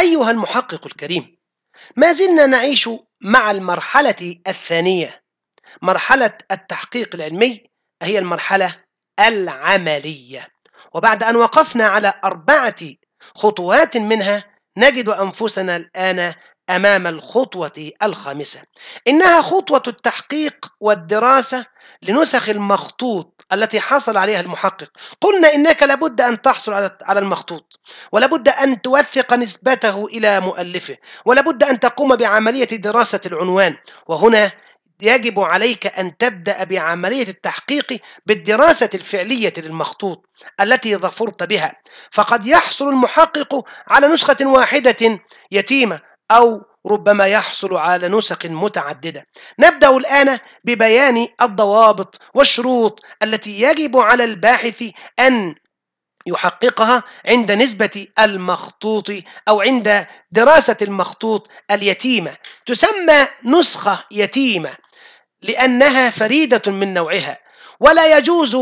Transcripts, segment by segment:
أيها المحقق الكريم ما زلنا نعيش مع المرحلة الثانية مرحلة التحقيق العلمي هي المرحلة العملية وبعد أن وقفنا على أربعة خطوات منها نجد أنفسنا الآن امام الخطوه الخامسه انها خطوه التحقيق والدراسه لنسخ المخطوط التي حصل عليها المحقق قلنا انك لابد ان تحصل على المخطوط ولابد ان توثق نسبته الى مؤلفه ولابد ان تقوم بعمليه دراسه العنوان وهنا يجب عليك أن تبدأ بعملية التحقيق بالدراسة الفعلية للمخطوط التي ظفرت بها فقد يحصل المحقق على نسخة واحدة يتيمة أو ربما يحصل على نسخ متعددة نبدأ الآن ببيان الضوابط والشروط التي يجب على الباحث أن يحققها عند نسبة المخطوط أو عند دراسة المخطوط اليتيمة تسمى نسخة يتيمة لأنها فريدة من نوعها ولا يجوز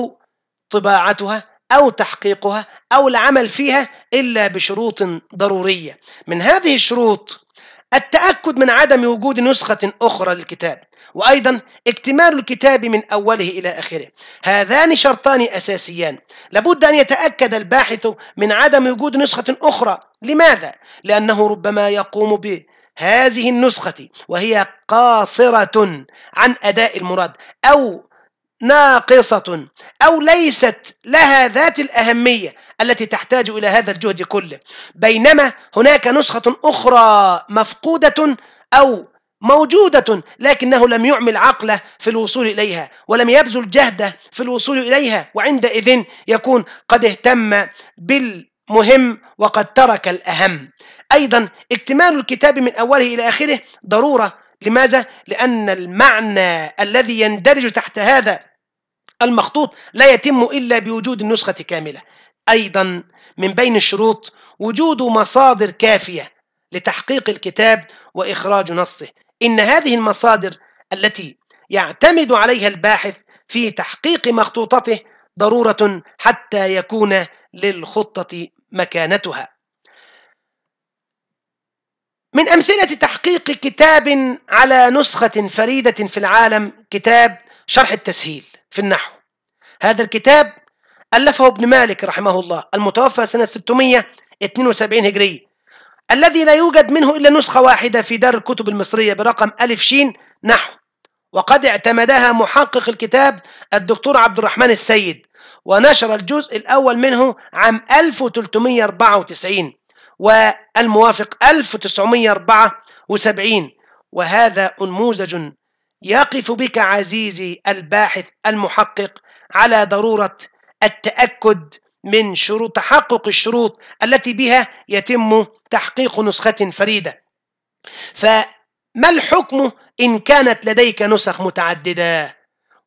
طباعتها أو تحقيقها أو العمل فيها إلا بشروط ضرورية من هذه الشروط التأكد من عدم وجود نسخة أخرى للكتاب وأيضا اكتمال الكتاب من أوله إلى آخره هذان شرطان أساسيان لابد أن يتأكد الباحث من عدم وجود نسخة أخرى لماذا؟ لأنه ربما يقوم بهذه النسخة وهي قاصرة عن أداء المراد أو ناقصة أو ليست لها ذات الأهمية التي تحتاج إلى هذا الجهد كله بينما هناك نسخة أخرى مفقودة أو موجودة لكنه لم يعمل عقله في الوصول إليها ولم يبذل جهده في الوصول إليها وعندئذ يكون قد اهتم بالمهم وقد ترك الأهم أيضا اكتمال الكتاب من أوله إلى آخره ضرورة لماذا؟ لأن المعنى الذي يندرج تحت هذا المخطوط لا يتم إلا بوجود النسخة كاملة أيضا من بين الشروط وجود مصادر كافية لتحقيق الكتاب وإخراج نصه إن هذه المصادر التي يعتمد عليها الباحث في تحقيق مخطوطته ضرورة حتى يكون للخطة مكانتها من أمثلة تحقيق كتاب على نسخة فريدة في العالم كتاب شرح التسهيل في النحو هذا الكتاب ألفه ابن مالك رحمه الله المتوفى سنة 672 هجرية الذي لا يوجد منه إلا نسخة واحدة في دار الكتب المصرية برقم ألف شين نحو وقد اعتمدها محقق الكتاب الدكتور عبد الرحمن السيد ونشر الجزء الأول منه عام 1394 والموافق 1974 وهذا أنموذج يقف بك عزيزي الباحث المحقق على ضرورة التأكد من شروط تحقق الشروط التي بها يتم تحقيق نسخة فريدة فما الحكم إن كانت لديك نسخ متعددة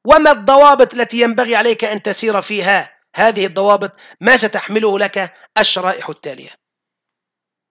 وما الضوابط التي ينبغي عليك أن تسير فيها هذه الضوابط ما ستحمله لك الشرائح التالية